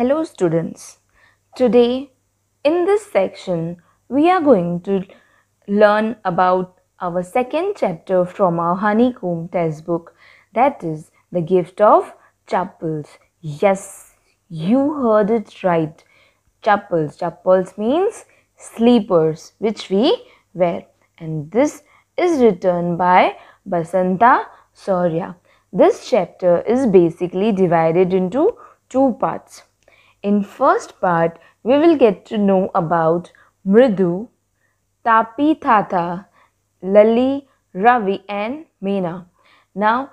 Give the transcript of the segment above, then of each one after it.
Hello students. Today in this section we are going to learn about our second chapter from our honeycomb test book that is the gift of chapels. Yes, you heard it right. Chapels. Chapels means sleepers which we wear and this is written by Basanta Surya. This chapter is basically divided into two parts. In first part, we will get to know about Mridu, Tapi Thatha, Lali, Ravi and Meena. Now,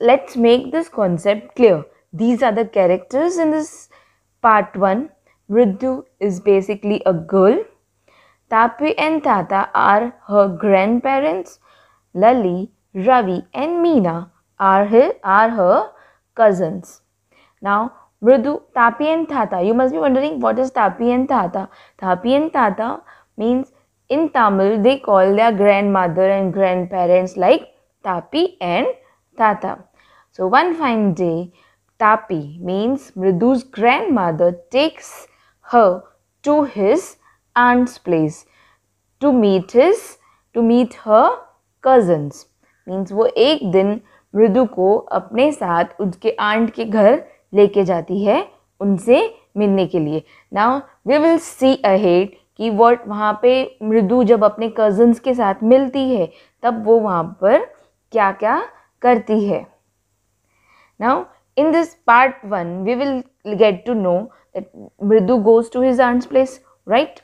let's make this concept clear. These are the characters in this part 1. Mridu is basically a girl. Tapi and Tata are her grandparents. Lali, Ravi and Meena are her, are her cousins. Now, Mridu तापियन थाता you must be wondering what is तापियन थाता तापियन थाता means in Tamil they call their grandmother and grandparents like तापी and थाता so one fine day तापी means Mridu's grandmother takes her to his aunt's place to meet his to meet her cousins means वो एक दिन मृदु को अपने साथ उसके आंट के घर लेके जाती है उनसे मिलने के लिए now we will see ahead कि वर्ट वहाँ पे मृदु जब अपने कजन्स के साथ मिलती है तब वो वहाँ पर क्या क्या करती है now in this part one we will get to know that Mridu goes to his aunt's place right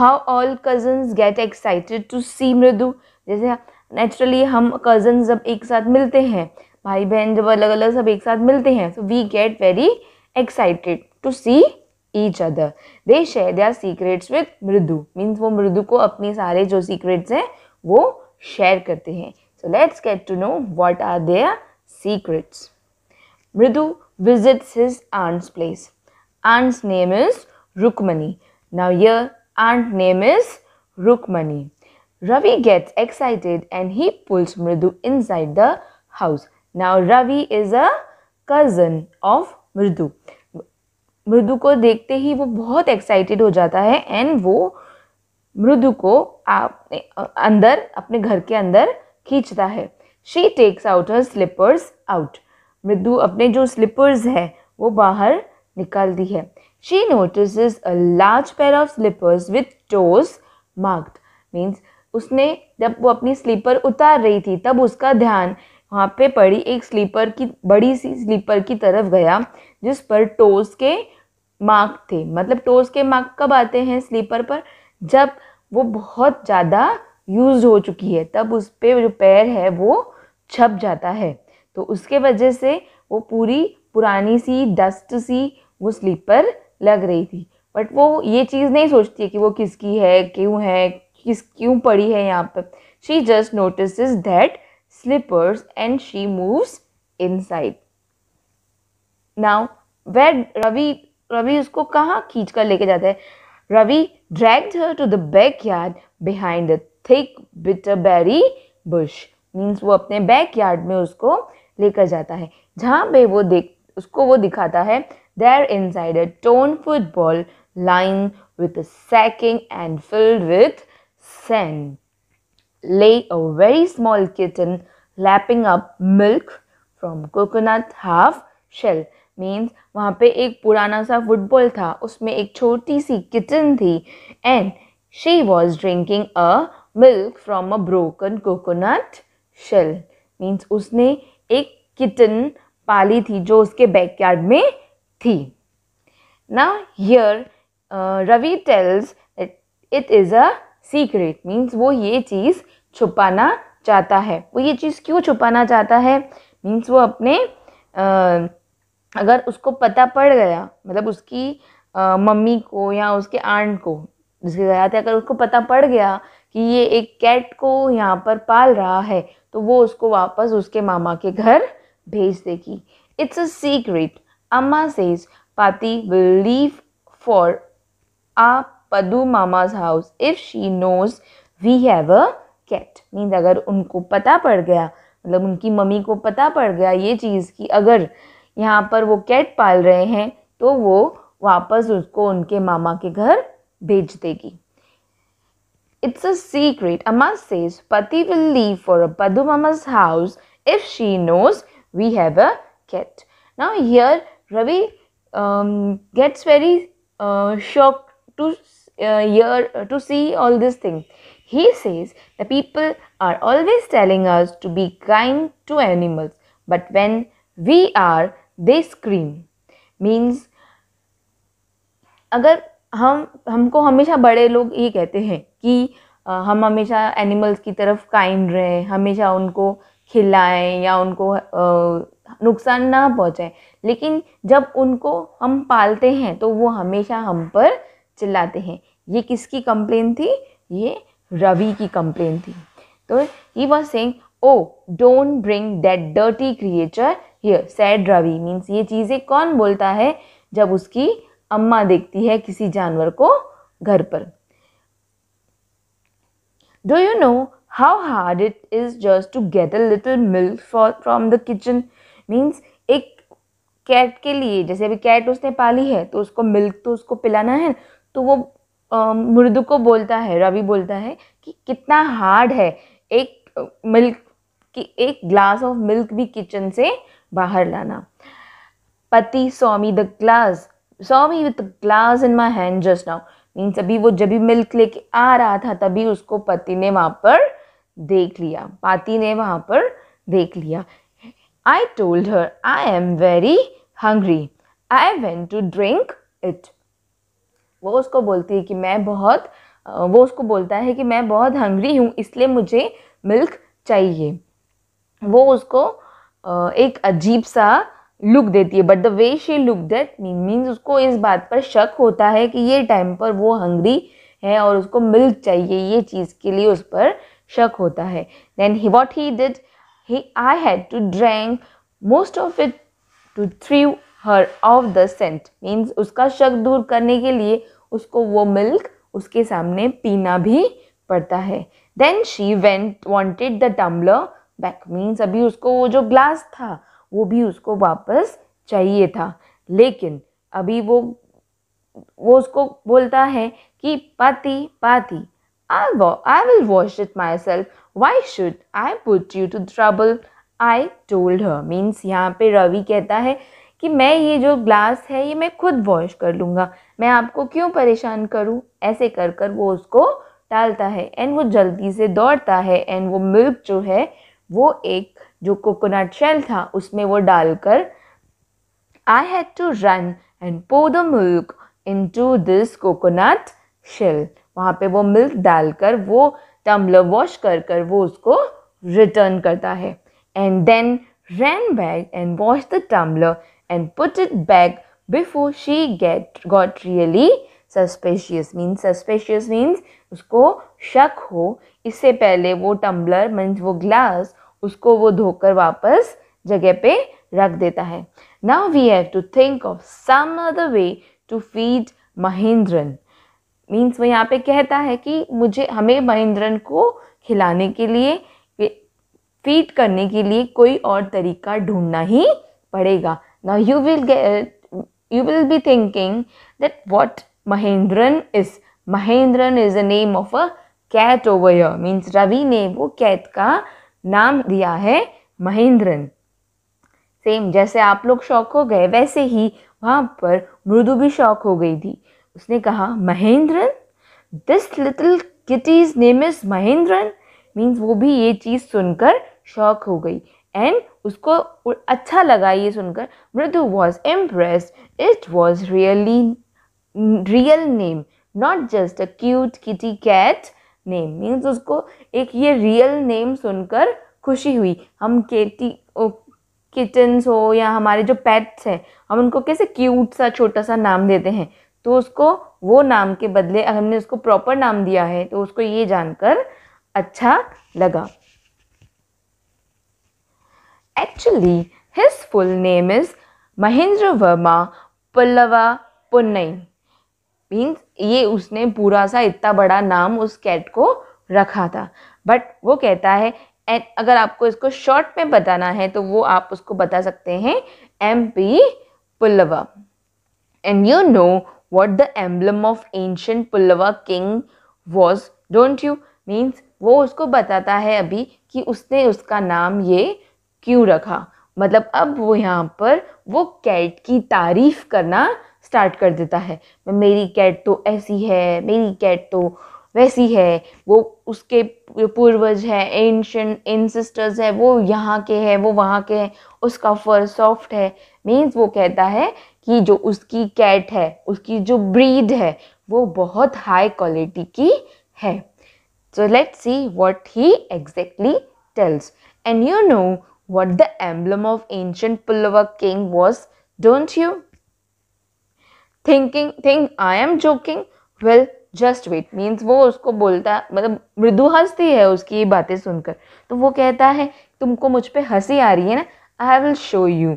how all cousins get excited to see Mridu जैसे नेचुरली हम कजन्स जब एक साथ मिलते हैं भाई बहन जब अलग अलग सब एक साथ मिलते हैं so we get very excited to see each other they share their secrets with Mridu means वो मृदु को अपने सारे जो सीक्रेट्स हैं वो शेयर करते हैं so let's get to know what are their secrets Mridu his aunt's place aunt's name is Rukmani now your aunt name is Rukmani Ravi gets excited and he pulls Mridu inside the house now Ravi is a cousin of Mridu Mridu को देखते ही वो बहुत excited हो जाता है and वो मृदु को आप अंदर अपने घर के अंदर खींचता है she takes out her slippers out Mridu अपने जो स्लीपर्स है वो बाहर निकालती है she notice a large pair of slippers with toes marked means उसने जब वो अपनी स्लीपर उतार रही थी तब उसका ध्यान वहाँ पे पड़ी एक स्लीपर की बड़ी सी स्लीपर की तरफ गया जिस पर टोस के मार्क थे मतलब टोस के मार्क कब आते हैं स्लीपर पर जब वो बहुत ज़्यादा यूज हो चुकी है तब उस पर जो पैर है वो छप जाता है तो उसके वजह से वो पूरी पुरानी सी डस्ट सी वो स्लीपर लग रही थी बट वो ये चीज़ नहीं सोचती है कि वो किसकी है क्यों है किस क्यों पड़ी है यहाँ पर she just notice that slippers and she moves inside. Now, where Ravi Ravi उसको कहाँ खींच कर लेके जाता है Ravi dragged her to the backyard behind a thick bitterberry bush. Means वो अपने backyard यार्ड में उसको लेकर जाता है जहाँ पे वो देख उसको वो दिखाता है there inside a torn football lined with sacking and filled with sand lay a very small kitten lapping up milk from coconut half shell means वहाँ पे एक पुराना सा फुटबॉल था उसमें एक छोटी सी किटन थी and she was drinking a milk from a broken coconut shell means उसने एक किटन पाली थी जो उसके बैकयार्ड में थी ना here Ravi tells it is a secret means वो ये चीज़ छुपाना चाहता है वो ये चीज़ क्यों छुपाना चाहता है मीन्स वो अपने आ, अगर उसको पता पड़ गया मतलब उसकी आ, मम्मी को या उसके आंट को जिसके गया थे अगर उसको पता पड़ गया कि ये एक कैट को यहाँ पर पाल रहा है तो वो उसको वापस उसके मामा के घर भेज देगी इट्स अ सीक्रेट अम्मा सेज पाती विल लीव फॉर आप Padu मामाज house if she knows we have a cat. Means अगर उनको पता पड़ गया मतलब उनकी मम्मी को पता पड़ गया ये चीज़ कि अगर यहाँ पर वो कैट पाल रहे हैं तो वो वापस उसको उनके मामा के घर भेज देगी इट्स अ सीक्रेट अमा सेज पति विल लीव फॉर पदू मामाज house if she knows we have a cat now here Ravi gets very shock to uh, year uh, to see all this thing he says the people are always telling us to be kind to animals but when we are they scream means अगर हम हमको हमेशा बड़े लोग ये कहते हैं कि आ, हम हमेशा एनिमल्स की तरफ काइंड रहें हमेशा उनको खिलाएं या उनको नुकसान ना पहुंचाएं लेकिन जब उनको हम पालते हैं तो वो हमेशा हम पर चिल्लाते हैं ये किसकी कंप्लेन थी ये रवि की कंप्लेन थी तो he was saying oh don't bring that dirty creature here said Ravi means ये चीज़ें कौन बोलता है जब उसकी अम्मा देखती है किसी जानवर को घर पर do you know how hard it is just to get a little milk for from the kitchen means एक कैट के लिए जैसे अभी कैट उसने पाली है तो उसको मिल्क तो उसको पिलाना है तो वो मृदु को बोलता है रवि बोलता है कि कितना हार्ड है एक मिल्क की एक ग्लास ऑफ मिल्क भी किचन से बाहर लाना पति saw me the glass saw me with glass in my hand just now means अभी वो जब भी मिल्क लेके आ रहा था तभी उसको पति ने वहाँ पर देख लिया पति ने वहाँ पर देख लिया I told her I am very hungry I went to drink it वो उसको बोलती है कि मैं बहुत वो उसको बोलता है कि मैं बहुत हंग्री हूँ इसलिए मुझे मिल्क चाहिए वो उसको एक अजीब सा लुक देती है but the way she look that means उसको इस बात पर शक होता है कि ये टाइम पर वो हंग्री है और उसको मिल्क चाहिए ये चीज़ के लिए उस पर शक होता है then he what he did he I had to drank most of it to throw her off the scent means उसका शक दूर करने के लिए उसको वो मिल्क उसके सामने पीना भी पड़ता है then she went wanted the tumbler back means अभी उसको वो जो ग्लास था वो भी उसको वापस चाहिए था लेकिन अभी वो वो उसको बोलता है कि पाती पाती I I will wash it myself why should I put you to trouble I told her means यहाँ पे रवि कहता है कि मैं ये जो ग्लास है ये मैं खुद वॉश कर लूँगा मैं आपको क्यों परेशान करूं ऐसे कर कर वो उसको डालता है एंड वो जल्दी से दौड़ता है एंड वो मिल्क जो है वो एक जो कोकोनट शेल था उसमें वो डालकर I had to run and pour the milk into this coconut shell वहाँ पे वो मिल्क डालकर वो टम्बलर वॉश कर कर वो उसको रिटर्न करता है and then ran back and wash the tumbler and put it back before she get got really suspicious means suspicious means उसको शक हो इससे पहले वो टम्बलर मीन्स वो ग्लास उसको वो धोकर वापस जगह पे रख देता है now we have to think of some other way to feed Mahendran means वो यहाँ पे कहता है कि मुझे हमें महेंद्रन को खिलाने के लिए फीड करने के लिए कोई और तरीका ढूंढना ही पड़ेगा now you will get you will be thinking that what Mahendran is. Mahendran is the name of a cat over here. Means Ravi ने वो cat का नाम दिया है महेंद्रन सेम जैसे आप लोग शौक हो गए वैसे ही वहाँ पर मृदु भी शौक हो गई थी उसने कहा Mahendran this little kitty's name is Mahendran means वो भी ये चीज़ सुनकर शौक हो गई एंड उसको अच्छा लगा ये सुनकर Mridu was impressed it was really real name not just a cute kitty cat name means उसको एक ये रियल नेम सुनकर खुशी हुई हम केटी किचन्स हो या हमारे जो पेट्स हैं हम उनको कैसे क्यूट सा छोटा सा नाम देते हैं तो उसको वो नाम के बदले हमने उसको प्रॉपर नाम दिया है तो उसको ये जानकर अच्छा लगा Actually, his full name is Mahindra Verma Pallava Punnai. Means ये उसने पूरा सा इतना बड़ा नाम उस कैट को रखा था बट वो कहता है एंड अगर आपको इसको शॉर्ट में बताना है तो वो आप उसको बता सकते हैं M P Pallava and you know what the emblem of ancient Pallava king was don't you means वो उसको बताता है अभी कि उसने उसका नाम ये क्यों रखा मतलब अब वो यहाँ पर वो कैट की तारीफ करना स्टार्ट कर देता है मेरी कैट तो ऐसी है मेरी कैट तो वैसी है वो उसके पूर्वज है एंशन एनसिस्टर्स है वो यहाँ के हैं वो वहाँ के हैं उसका फर सॉफ्ट है मीन्स वो कहता है कि जो उसकी कैट है उसकी जो ब्रीड है वो बहुत हाई क्वालिटी की है so let's see what he exactly tells and you know what the emblem of ancient Pallava king was, don't you? Thinking, think I am joking? Well, just wait means वो उसको बोलता मतलब मृदु हंसती है उसकी ये बातें सुनकर तो वो कहता है तुमको मुझ पर हंसी आ रही है ना I will show you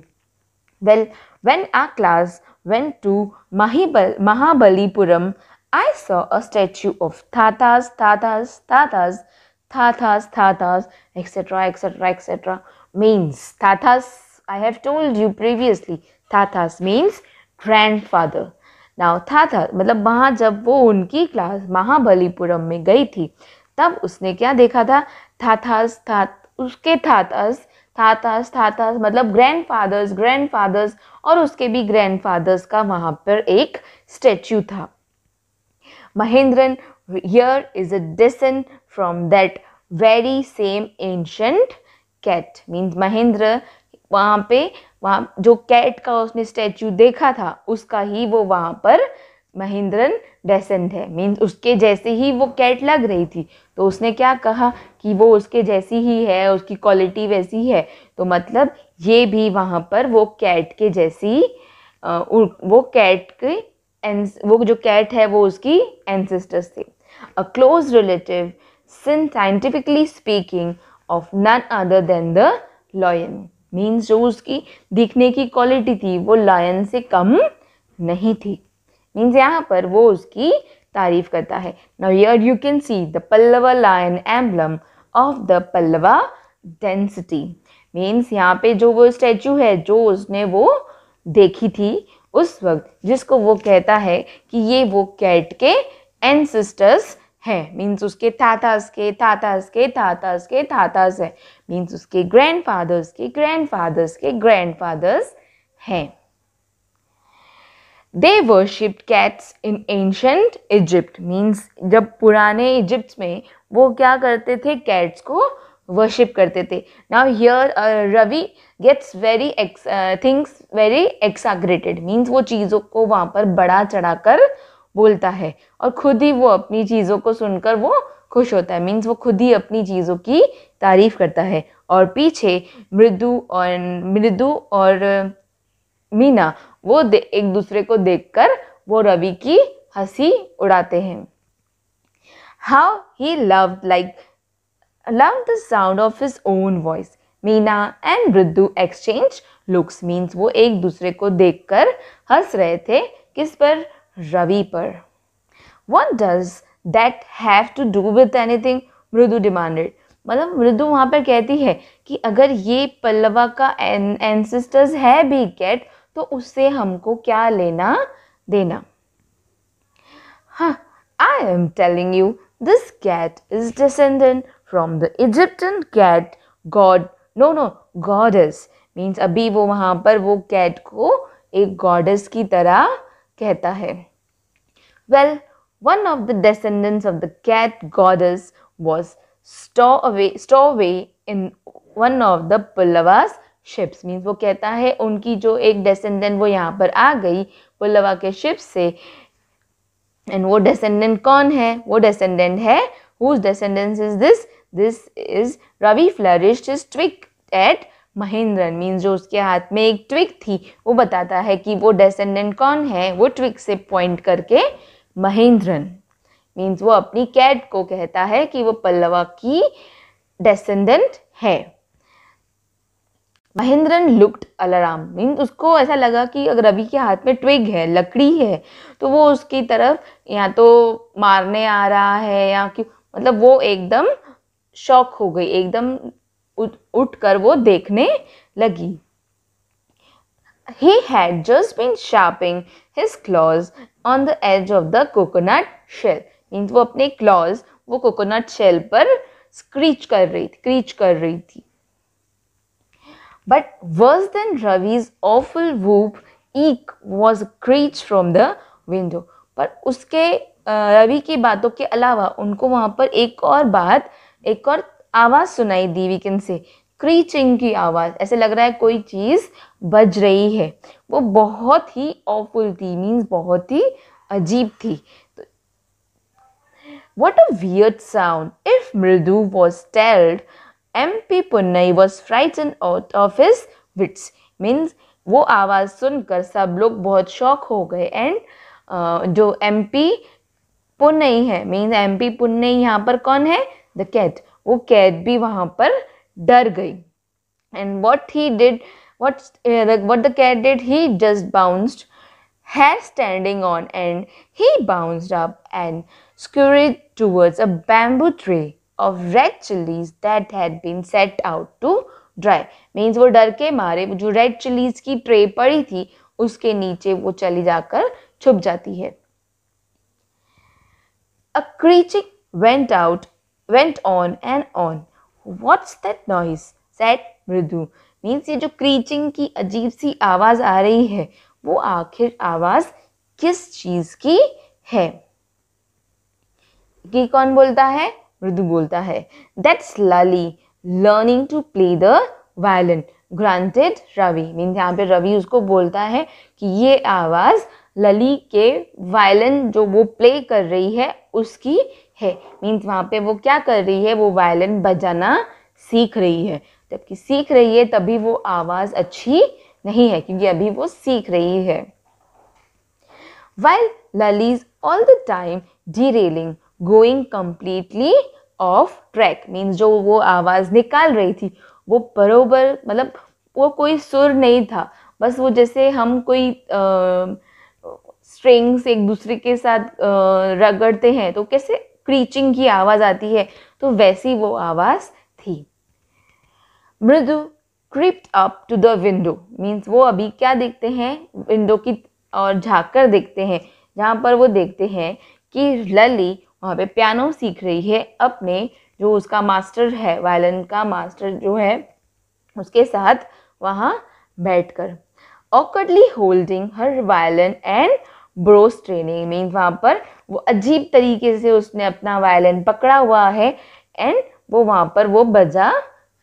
well when a class when to माहीबल Mahabalipuram I saw a statue of thathas thathas thathas thathas thathas etcetera etcetera etcetera means tatas i have told you previously tatas means grandfather now था था मतलब वहाँ जब वो उनकी क्लास महाबलीपुरम में गई थी तब उसने क्या देखा था थाथास था उसके थाथास थाथास थाथास मतलब ग्रैंडफादर्स ग्रैंडफादर्स और उसके भी ग्रैंडफादर्स का वहाँ पर एक स्टैचू था Mahendran here is a descendant from that very same ancient cat means Mahendra वहाँ पे वहाँ जो कैट का उसने स्टैचू देखा था उसका ही वो वहाँ पर महेंद्रन डेसेंट है मीन्स उसके जैसे ही वो कैट लग रही थी तो उसने क्या कहा कि वो उसके जैसी ही है उसकी क्वालिटी वैसी है तो मतलब ये भी वहाँ पर वो कैट के जैसी वो कैट के वो जो कैट है वो उसकी एंसेस्टर्स थे a close relative since scientifically speaking of none other than the lion means जो उसकी दिखने की क्वालिटी थी वो लायन से कम नहीं थी मीन्स यहाँ पर वो उसकी तारीफ करता है now here you can see the Pallava lion emblem of the Pallava dynasty means यहाँ पे जो वो स्टैचू है जो उसने वो देखी थी उस वक्त जिसको वो कहता है कि ये वो कैट के एनसिस्टर्स है मीन्स उसके थाथास के थाथास के थाथास के थाथास है मीन्स उसके ग्रैंड फादर्स के ग्रैंड फादर्स के ग्रैंड फादर्स हैं they worship cats in ancient Egypt means जब पुराने इजिप्ट में वो क्या करते थे कैट्स को वर्शिप करते थे now here Ravi gets very things very exaggerated means वो चीज़ों को वहाँ पर बड़ा चढ़ा कर बोलता है और खुद ही वो अपनी चीज़ों को सुनकर वो खुश होता है मीन्स वो खुद ही अपनी चीज़ों की तारीफ करता है और पीछे मृदु और मृदु और मीना वो एक दूसरे को देखकर वो रवि की हंसी उड़ाते हैं how he love like love the sound of his own voice Meena and Mridu exchange looks means वो एक दूसरे को देखकर हंस रहे थे किस पर Ravi Par. What does that have to do with anything? Mridu demanded. मतलब मृदु वहाँ पर कहती है कि अगर ये पल्लवा का एंसेस्टर्स है भी गेट तो उससे हमको क्या लेना देना हाँ I am telling you this cat is descendant from the Egyptian cat god no no gods means अभी वो वहाँ पर वो कैट को एक गॉडस की तरह कहता है well one of the descendants of the cat gods was stow away stow away in one of the Pallava's ships means वो कहता है उनकी जो एक डिसेंडेंट वो यहाँ पर आ गई पुलवा के शिप्स से एंड वो डिसेंडेंट कौन है वो डिसेंडेंट है whose descendants is this this is Ravi flourished is twitch at Mahendran means जो उसके हाथ में एक ट्विक थी वो बताता है कि वो डेसेंडेंट कौन है वो ट्विक से पॉइंट करके महेंद्रन मीन्स वो अपनी कैट को कहता है कि वो पल्लवा की डेसेंडेंट है महेंद्रन लुक्ड अलाराम मीन उसको ऐसा लगा कि अगर रवि के हाथ में ट्विग है लकड़ी है तो वो उसकी तरफ या तो मारने आ रहा है या क्यों मतलब वो एकदम शॉक हो गई एकदम उठ कर वो देखने लगी he had just been sharping his claws on the edge of the coconut shell means वो अपने क्लॉज वो कोकोनट शेल पर स्क्रीच कर रही थी क्रीच कर रही थी but worse than Ravi's awful whoop eek was screech from the window पर उसके रवि की बातों के अलावा उनको वहाँ पर एक और बात एक और आवाज़ सुनाई दी वी कैन से क्रीचिंग की आवाज़ ऐसे लग रहा है कोई चीज़ बज रही है वो बहुत ही ऑफुल थी मीन्स बहुत ही अजीब थी वॉट तो What a weird sound. If Mridu was told, MP Punnai was frightened out of his wits means वो आवाज़ सुनकर सब लोग बहुत शौक हो गए एंड uh, जो एम पी पुन्नई है मीन्स एम पी पुन्नई यहाँ पर कौन है द कैट वो कैद भी वहाँ पर डर गई and what he did what what the cat did he just bounced hair standing on and he bounced up and scurried towards a bamboo tree of red chillies that had been set out to dry means वो डर के मारे जो red chillies की tray पड़ी थी उसके नीचे वो चली जाकर छुप जाती है a screeching went out went on and on what's that noise said Mridu means ये जो क्रीचिंग की अजीब सी आवाज़ आ रही है वो आखिर आवाज़ किस चीज़ की है की कौन बोलता है मृदु बोलता है that's Lalli learning to play the violin granted Ravi mean यहाँ पे रवि उसको बोलता है कि ये आवाज़ लली के वायलिन जो वो प्ले कर रही है उसकी है मीन्स वहाँ पे वो क्या कर रही है वो वायलिन बजाना सीख रही है जबकि सीख रही है तभी वो आवाज़ अच्छी नहीं है क्योंकि अभी वो सीख रही है while Lalli's all the time railing going completely off track means जो वो आवाज़ निकाल रही थी वो बरोबर मतलब वो कोई सुर नहीं था बस वो जैसे हम कोई स्ट्रिंग्स एक दूसरे के साथ रगड़ते हैं तो कैसे क्रीचिंग की आवाज़ आती है तो वैसी वो आवाज़ थी Mridu crept up to the window means वो अभी क्या देखते हैं विंडो की और झाँक कर देखते हैं जहाँ पर वो देखते हैं कि लली वहाँ पे पियानो सीख रही है अपने जो उसका मास्टर है वायलिन का मास्टर जो है उसके साथ वहाँ बैठकर awkwardly holding her violin and brows training mean वहाँ पर वो अजीब तरीके से उसने अपना वायलिन पकड़ा हुआ है एंड वो वहाँ पर वो बजा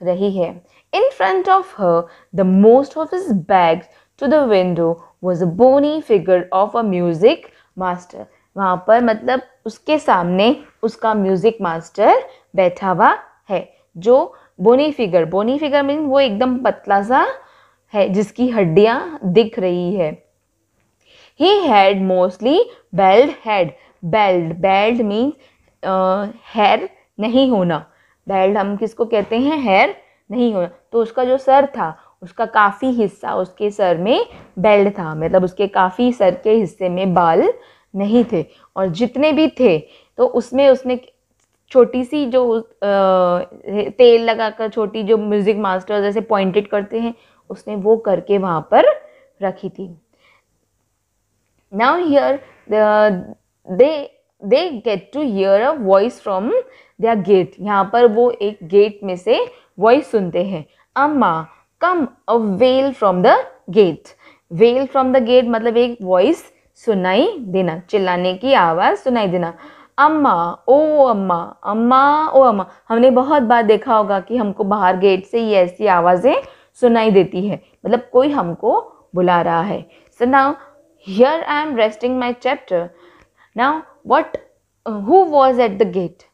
रही है in front of her the most of his bag to the window was a bony figure of a music master वहाँ पर मतलब उसके सामने उसका म्यूजिक मास्टर बैठा हुआ है जो bony figure bony figure mean वो एकदम पतला सा है जिसकी हड्डियाँ दिख रही है He had mostly bald head. Bald, bald means uh, hair नहीं होना बेल्ड हम किसको कहते हैं हेयर नहीं होना तो उसका जो सर था उसका काफ़ी हिस्सा उसके सर में बेल्ड था मतलब उसके काफ़ी सर के हिस्से में बाल नहीं थे और जितने भी थे तो उसमें उसने छोटी सी जो आ, तेल लगाकर छोटी जो म्यूज़िक मास्टर जैसे पॉइंटेड करते हैं उसने वो करके वहाँ पर रखी थी Now here the, they they get to hear a voice from their gate. यहाँ पर वो एक gate में से voice सुनते हैं amma come a well from the gate well from the gate मतलब एक वॉइस सुनाई देना चिल्लाने की आवाज़ सुनाई देना अम्मा ओ अम्मा अम्मा ओ अम्मा हमने बहुत बार देखा होगा कि हमको बाहर गेट से ये ऐसी आवाज़ें सुनाई देती है मतलब कोई हमको बुला रहा है so now Here I am resting my chapter. Now, what uh, who was at the gate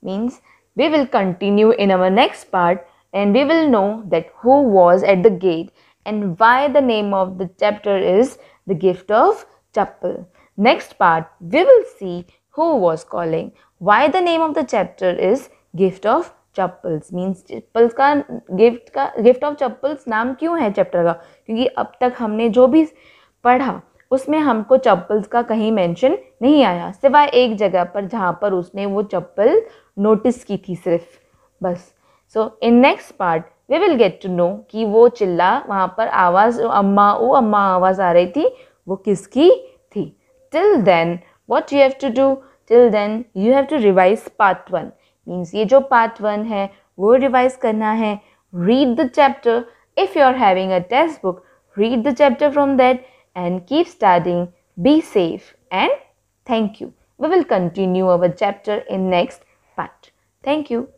means we will continue in our next part and we will know that who was at the gate and why the name of the chapter is the gift of chapel. Next part we will see who was calling. Why the name of the chapter is gift of chappals means chappals का gift का gift of chappals नाम क्यों है chapter का क्योंकि अब तक हमने जो भी पढ़ा उसमें हमको चप्पल्स का कहीं मेंशन नहीं आया सिवाय एक जगह पर जहाँ पर उसने वो चप्पल नोटिस की थी सिर्फ बस so in next part we will get to know कि वो चिल्ला वहाँ पर आवाज़ अम्मा ओ अम्मा आवाज़ आ रही थी वो किसकी थी till then what you have to do till then you have to revise part one means ये जो पार्ट वन है वो रिवाइज करना है read the chapter if you are having a textbook read the chapter from that and keep studying. Be safe and thank you. We will continue our chapter in next part. Thank you.